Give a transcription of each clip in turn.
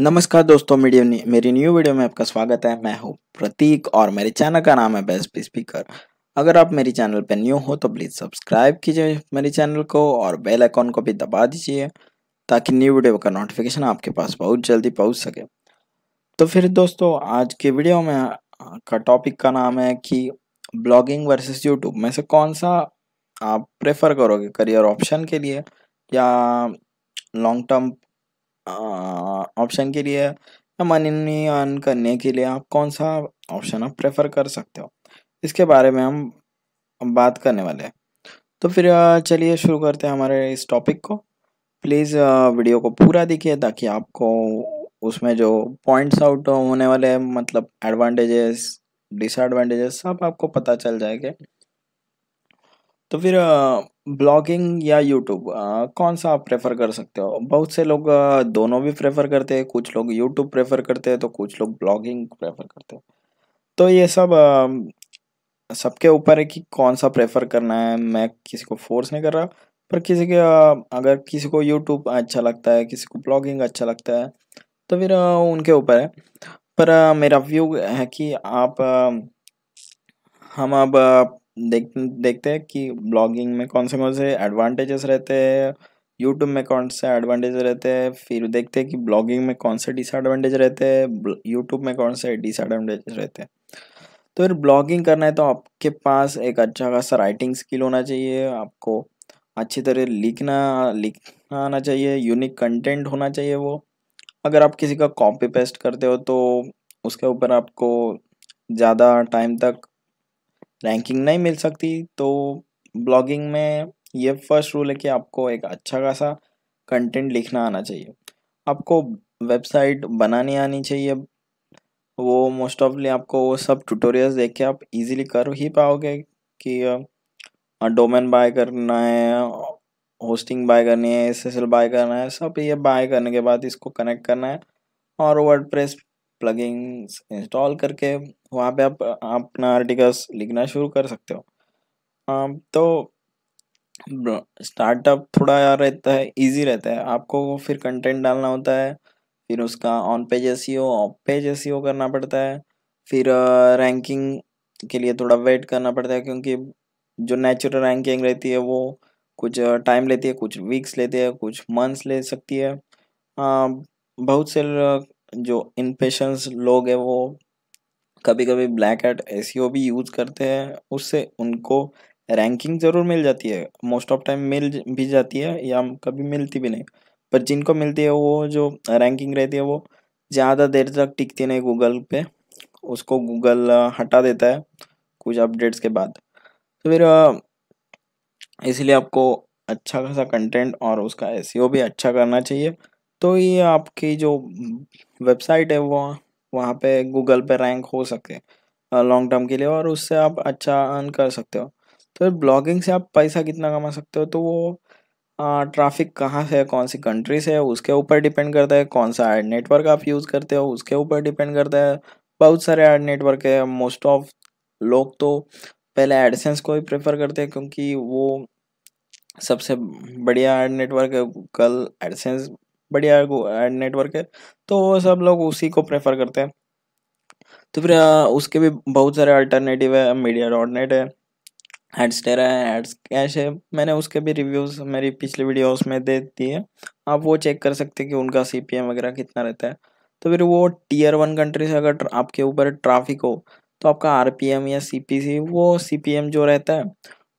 नमस्कार दोस्तों मीडियो मेरी न्यू वीडियो में आपका स्वागत है मैं हूँ प्रतीक और मेरे चैनल का नाम है बेस्ट स्पीकर अगर आप मेरे चैनल पर न्यू हो तो प्लीज़ सब्सक्राइब कीजिए मेरे चैनल को और बेल आइकॉन को भी दबा दीजिए ताकि न्यू वीडियो का नोटिफिकेशन आपके पास बहुत जल्दी पहुँच सके तो फिर दोस्तों आज के वीडियो में का टॉपिक का नाम है कि ब्लॉगिंग वर्सेस यूट्यूब में से कौन सा आप प्रेफर करोगे करियर ऑप्शन के लिए या लॉन्ग टर्म ऑप्शन के लिए या मनोनयन करने के लिए आप कौन सा ऑप्शन आप प्रेफर कर सकते हो इसके बारे में हम बात करने वाले हैं तो फिर चलिए शुरू करते हैं हमारे इस टॉपिक को प्लीज़ वीडियो को पूरा देखिए ताकि आपको उसमें जो पॉइंट्स आउट होने वाले मतलब एडवांटेजेस डिसएडवांटेजेस सब आपको पता चल जाएगा तो फिर ब्लॉगिंग या यूट्यूब कौन सा आप प्रेफर कर सकते हो बहुत से लोग दोनों भी प्रेफर करते हैं कुछ लोग यूट्यूब प्रेफर करते हैं तो कुछ लोग ब्लॉगिंग प्रेफर करते हैं तो ये सब सबके ऊपर है कि कौन सा प्रेफर करना है मैं किसी को फोर्स नहीं कर रहा पर किसी के अगर किसी को यूट्यूब अच्छा लगता है किसी को ब्लॉगिंग अच्छा लगता है तो फिर उनके ऊपर है पर मेरा व्यू है कि आप हम अब देख देखते हैं कि ब्लॉगिंग में कौन से कौन से एडवांटेजेस रहते हैं यूट्यूब में कौन से एडवांटेज रहते हैं फिर देखते हैं कि ब्लॉगिंग में कौन से डिसएडवांटेज रहते हैं यूट्यूब में कौन से डिसएडवांटेज रहते हैं तो फिर ब्लॉगिंग करना है तो आपके पास एक अच्छा खासा राइटिंग स्किल होना चाहिए आपको अच्छी तरह लिखना लिखना आना चाहिए यूनिक कंटेंट होना चाहिए वो अगर आप किसी का कॉपी पेस्ट करते हो तो उसके ऊपर आपको ज़्यादा टाइम तक रैंकिंग नहीं मिल सकती तो ब्लॉगिंग में ये फर्स्ट रूल है कि आपको एक अच्छा खासा कंटेंट लिखना आना चाहिए आपको वेबसाइट बनानी आनी चाहिए वो मोस्ट ऑफली आपको वो सब ट्यूटोरियल्स देख के आप इजीली कर ही पाओगे कि डोमेन बाय करना है होस्टिंग बाय करनी है एस बाय करना है सब ये बाय करने के बाद इसको कनेक्ट करना है और वर्ड प्रेस प्लगइन्स इंस्टॉल करके वहाँ पे आप अपना आर्टिकल्स लिखना शुरू कर सकते हो तो स्टार्टअप थोड़ा यार रहता है इजी रहता है आपको फिर कंटेंट डालना होता है फिर उसका on page S of page A करना पड़ता है फिर रैंकिंग के लिए थोड़ा वेट करना पड़ता है क्योंकि जो नेचुरल रैंकिंग रहती है वो कुछ टाइम लेती है कुछ वीक्स लेती है कुछ मंथ्स ले सकती है बहुत से जो इन लोग हैं वो कभी कभी ब्लैक एट ए भी यूज़ करते हैं उससे उनको रैंकिंग ज़रूर मिल जाती है मोस्ट ऑफ टाइम मिल भी जाती है या कभी मिलती भी नहीं पर जिनको मिलती है वो जो रैंकिंग रहती है वो ज़्यादा देर तक टिकती नहीं गूगल पे उसको गूगल हटा देता है कुछ अपडेट्स के बाद तो फिर इसलिए आपको अच्छा खासा कंटेंट और उसका एस e भी अच्छा करना चाहिए तो ये आपकी जो वेबसाइट है वो वहाँ पे गूगल पे रैंक हो सके लॉन्ग टर्म के लिए और उससे आप अच्छा अर्न कर सकते हो तो ब्लॉगिंग से आप पैसा कितना कमा सकते हो तो वो ट्रैफिक कहाँ से है कौन सी कंट्री से है उसके ऊपर डिपेंड करता है कौन सा एड नेटवर्क आप यूज़ करते हो उसके ऊपर डिपेंड करता है बहुत सारे एड नेटवर्क है मोस्ट ऑफ लोग तो पहले एडसेंस को ही प्रेफर करते हैं क्योंकि वो सबसे बढ़िया एड नेटवर्क है गूगल एडसेंस बढ़िया एड नेटवर्क है तो सब लोग उसी को प्रेफर करते हैं तो फिर हाँ, उसके भी बहुत सारे अल्टरनेटिव है मीडिया डॉट नेट है टेरा है एड्स कैश है मैंने उसके भी रिव्यूज़ मेरी पिछली वीडियोस में दे दी है आप वो चेक कर सकते हैं कि उनका सी पी एम वगैरह कितना रहता है तो फिर वो टीयर वन कंट्री से अगर आपके ऊपर ट्राफिक हो तो आपका आर पी एम या सी पी सी वो सी पी एम जो रहता है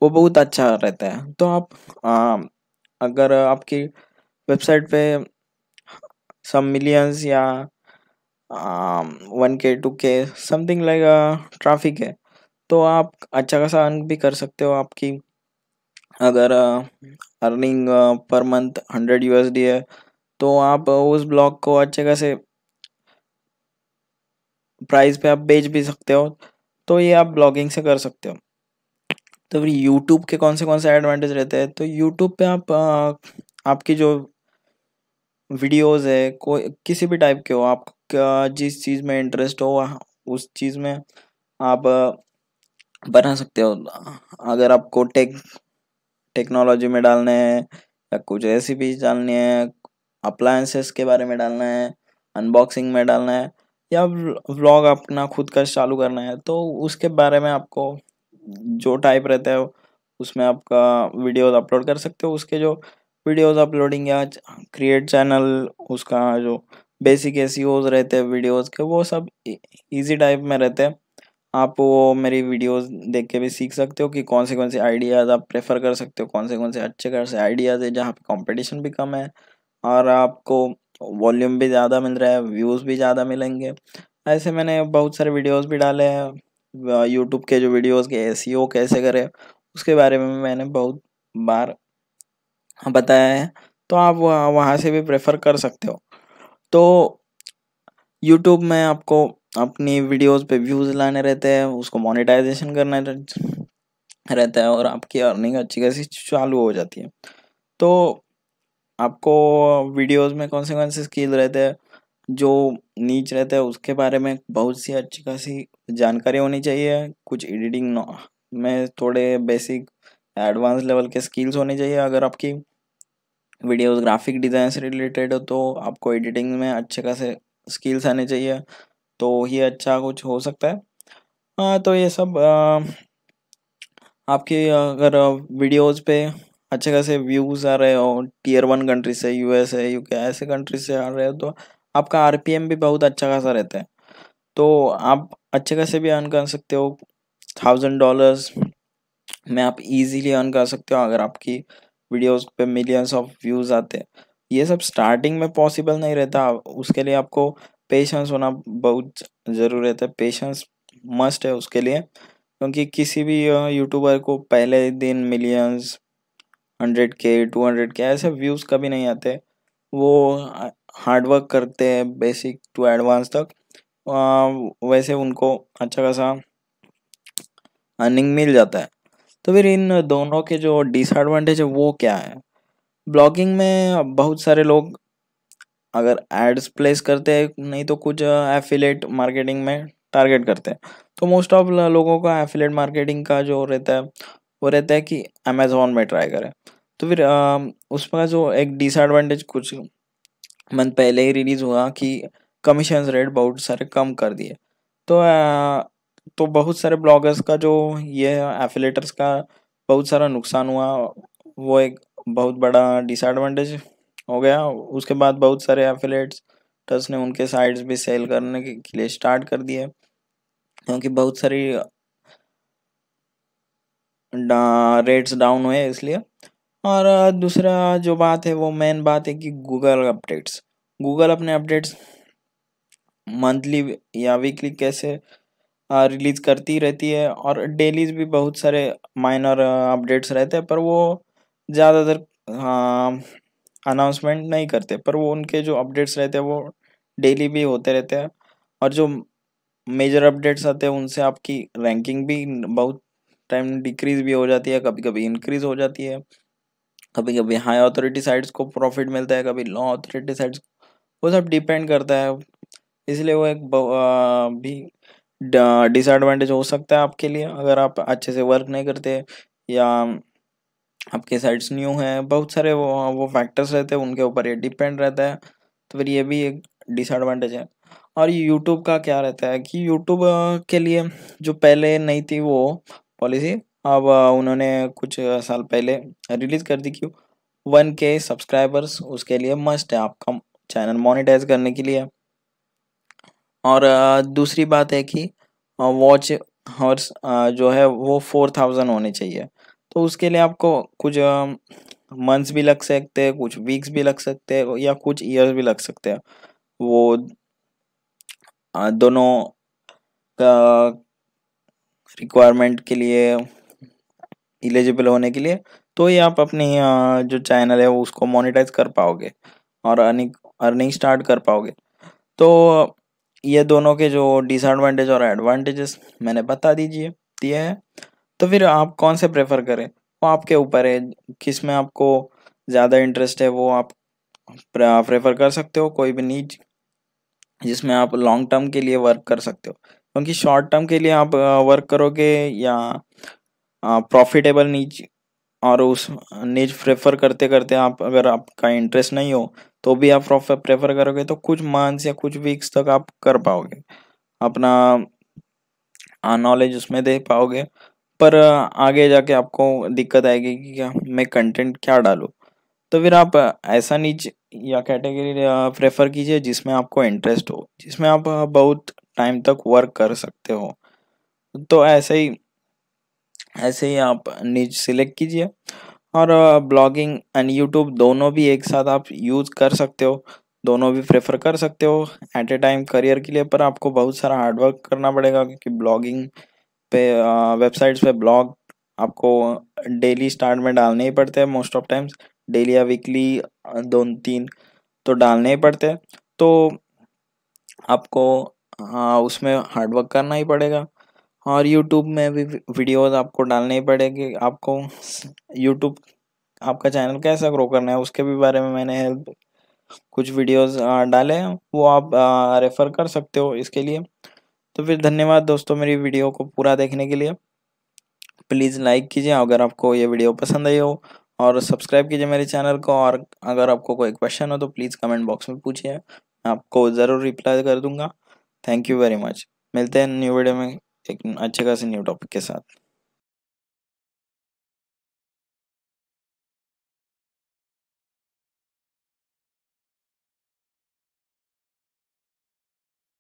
वो बहुत अच्छा रहता है तो आप आ, हाँ, अगर आपकी वेबसाइट पे सम मिलियंस या one K two K something like traffic है तो आप अच्छा खासा अर्न भी कर सकते हो आपकी अगर earning per month hundred you है तो आप uh, उस ब्लॉक को अच्छे खासे प्राइस पे आप बेच भी सकते हो तो ये आप ब्लॉगिंग से कर सकते हो तो फिर यूट्यूब के कौन से कौन से एडवांटेज रहते हैं तो यूट्यूब पे आप आ, uh, आपकी जो वीडियोस है कोई किसी भी टाइप के हो आपका जिस चीज़ में इंटरेस्ट हो उस चीज़ में आप बना सकते हो अगर आपको टेक टेक्नोलॉजी में डालना है या कुछ रेसिपीज डालनी है अप्लायंसेस के बारे में डालना है अनबॉक्सिंग में डालना है या व्लॉग अपना खुद का चालू करना है तो उसके बारे में आपको जो टाइप रहता है उसमें आपका वीडियो अपलोड कर सकते हो उसके जो वीडियोस अपलोडिंग या क्रिएट चैनल उसका जो बेसिक ए e रहते हैं वीडियोस के वो सब इजी e-, टाइप में रहते हैं आप वो मेरी वीडियोस देख के भी सीख सकते हो कि कौन से कौन से आइडियाज़ आप प्रेफर कर सकते हो कौन से कौन से अच्छे से आइडियाज़ है जहाँ पे कंपटीशन भी कम है और आपको वॉल्यूम भी ज़्यादा मिल रहा है व्यूज़ भी ज़्यादा मिलेंगे ऐसे मैंने बहुत सारे वीडियोज़ भी डाले हैं यूट्यूब के जो वीडियोज़ के ए e कैसे करें उसके बारे में मैंने बहुत बार हाँ, बताया है तो आप वहाँ से भी प्रेफर कर सकते हो तो यूट्यूब में आपको अपनी वीडियोस पे व्यूज़ लाने रहते हैं उसको मोनेटाइजेशन करना रहता है और आपकी अर्निंग अच्छी खासी चालू हो जाती है तो आपको वीडियोस में कौन से कौन से स्किल रहते हैं जो नीच रहते हैं उसके बारे में बहुत सी अच्छी खासी जानकारी होनी चाहिए कुछ एडिटिंग में थोड़े बेसिक एडवांस लेवल के स्किल्स होने चाहिए अगर आपकी वीडियोस ग्राफिक डिज़ाइन से रिलेटेड हो तो आपको एडिटिंग में अच्छे खासे स्किल्स आने चाहिए तो ये अच्छा कुछ हो सकता है आ, हाँ, तो ये सब आ, आपके अगर वीडियोस पे अच्छे खासे व्यूज़ आ रहे हो टीयर वन कंट्री से यूएस है यूके ऐसे कंट्री से आ रहे हो तो आपका आर भी बहुत अच्छा खासा रहता है तो आप अच्छे खासे भी अर्न कर सकते हो थाउजेंड डॉलर्स में आप इजीली अर्न कर सकते हो अगर आपकी वीडियोस पे मिलियंस ऑफ व्यूज आते हैं ये सब स्टार्टिंग में पॉसिबल नहीं रहता उसके लिए आपको पेशेंस होना बहुत ज़रूरी रहता है पेशेंस मस्ट है उसके लिए क्योंकि किसी भी यूट्यूबर को पहले दिन millions hundred K two hundred K ऐसे व्यूज़ कभी नहीं आते वो हार्डवर्क करते हैं बेसिक टू एडवांस तक वैसे उनको अच्छा खासा अर्निंग मिल जाता है तो फिर इन दोनों के जो डिसएडवांटेज है वो क्या है ब्लॉगिंग में बहुत सारे लोग अगर एड्स प्लेस करते हैं नहीं तो कुछ एफिलेट मार्केटिंग में टारगेट करते हैं तो मोस्ट ऑफ लोगों का एफिलेट मार्केटिंग का जो रहता है वो रहता है कि अमेजोन में ट्राई करें तो फिर उसका जो एक डिसएडवांटेज कुछ मंथ पहले ही रिलीज़ हुआ कि कमीशन रेट बहुत सारे कम कर दिए तो तो बहुत सारे ब्लॉगर्स का जो ये एफिलेटर्स का बहुत सारा नुकसान हुआ वो एक बहुत बड़ा डिसएडवांटेज हो गया उसके बाद बहुत सारे एफिलेटर्स ने उनके साइट्स भी सेल करने के लिए स्टार्ट कर दिए क्योंकि बहुत सारी डा, रेट्स डाउन हुए इसलिए और दूसरा जो बात है वो मेन बात है कि गूगल अपडेट्स गूगल अपने अपडेट्स मंथली या वीकली कैसे रिलीज करती रहती है और डेलीज भी बहुत सारे माइनर अपडेट्स रहते हैं पर वो ज़्यादातर अनाउंसमेंट नहीं करते पर वो उनके जो अपडेट्स रहते हैं वो डेली भी होते रहते हैं और जो मेजर अपडेट्स आते हैं उनसे आपकी रैंकिंग भी बहुत टाइम डिक्रीज भी हो जाती है कभी कभी इंक्रीज हो जाती है कभी कभी हाई अथॉरिटी साइड्स को प्रॉफिट मिलता है कभी लो अथॉरिटी साइड्स वो सब डिपेंड करता है इसलिए वो एक भी डिसएडवांटेज हो सकता है आपके लिए अगर आप अच्छे से वर्क नहीं करते या आपके साइट्स न्यू हैं बहुत सारे वो वो फैक्टर्स रहते हैं उनके ऊपर ये डिपेंड रहता है तो फिर ये भी एक डिसएडवांटेज है और यूट्यूब का क्या रहता है कि यूट्यूब के लिए जो पहले नहीं थी वो पॉलिसी अब उन्होंने कुछ साल पहले रिलीज़ कर दी क्यों वन के सब्सक्राइबर्स उसके लिए मस्ट है आपका चैनल मोनिटाइज करने के लिए और दूसरी बात है कि वॉच हॉर्स जो है वो फोर थाउजेंड होने चाहिए तो उसके लिए आपको कुछ मंथ्स भी लग सकते हैं कुछ वीक्स भी लग सकते हैं या कुछ ईयर्स भी लग सकते हैं वो दोनों का रिक्वायरमेंट के लिए एलिजिबल होने के लिए तो ही आप अपनी जो चैनल है उसको मोनेटाइज कर पाओगे और अर्निंग अर्निंग स्टार्ट कर पाओगे तो ये दोनों के जो डिसएडवांटेज और एडवांटेजेस मैंने बता दीजिए दिए हैं तो फिर आप कौन से प्रेफर करें वो आपके ऊपर है किस में आपको ज़्यादा इंटरेस्ट है वो आप प्रेफर कर सकते हो कोई भी नीच जिसमें आप लॉन्ग टर्म के लिए वर्क कर सकते हो क्योंकि शॉर्ट टर्म के लिए आप वर्क करोगे या प्रॉफिटेबल नीच और उस निज प्रेफर करते करते आप अगर आपका इंटरेस्ट नहीं हो तो भी आप प्रेफर करोगे तो कुछ मंथ्स या कुछ वीक्स तक आप कर पाओगे अपना नॉलेज उसमें दे पाओगे पर आगे जाके आपको दिक्कत आएगी कि क्या मैं कंटेंट क्या डालूँ तो फिर आप ऐसा नीच या कैटेगरी प्रेफर कीजिए जिसमें आपको इंटरेस्ट हो जिसमें आप बहुत टाइम तक वर्क कर सकते हो तो ऐसे ही ऐसे ही आप नीच सिलेक्ट कीजिए और ब्लॉगिंग एंड यूट्यूब दोनों भी एक साथ आप यूज़ कर सकते हो दोनों भी प्रेफर कर सकते हो एट ए टाइम करियर के लिए पर आपको बहुत सारा हार्डवर्क करना पड़ेगा क्योंकि ब्लॉगिंग पे वेबसाइट्स पे ब्लॉग आपको डेली स्टार्ट में डालने ही पड़ते हैं मोस्ट ऑफ टाइम्स डेली या वीकली दो तीन तो डालने ही पड़ते हैं तो आपको आ, उसमें हार्डवर्क करना ही पड़ेगा और यूट्यूब में भी वीडियोस आपको डालने ही पड़ेगी आपको यूट्यूब आपका चैनल कैसा ग्रो करना है उसके भी बारे में मैंने हेल्प कुछ वीडियोस डाले हैं वो आप रेफ़र कर सकते हो इसके लिए तो फिर धन्यवाद दोस्तों मेरी वीडियो को पूरा देखने के लिए प्लीज़ लाइक कीजिए अगर आपको ये वीडियो पसंद आई हो और सब्सक्राइब कीजिए मेरे चैनल को और अगर आपको कोई क्वेश्चन हो तो प्लीज़ कमेंट बॉक्स में पूछिए मैं आपको ज़रूर रिप्लाई कर दूंगा थैंक यू वेरी मच मिलते हैं न्यू वीडियो में एक अच्छे खासे न्यू टॉपिक के साथ